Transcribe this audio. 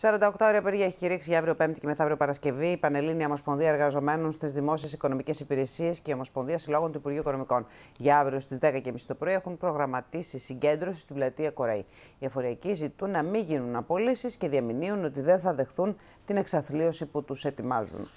48 ώρε απεργία έχει κηρύξει για αύριο Πέμπτη και μεθαύριο Παρασκευή η Πανελλήνια Ομοσπονδία Εργαζομένων στις Δημόσιες Οικονομικές Υπηρεσίες και η Ομοσπονδία Συλλόγων του Υπουργείου Οικονομικών. Για αύριο στις 10.30 το πρωί έχουν προγραμματίσει συγκέντρωση στην πλατεία Κοραή. Οι εφοριακοί ζητούν να μην γίνουν απολύσεις και διαμηνύουν ότι δεν θα δεχθούν την εξαθλίωση που τους ετοιμάζουν.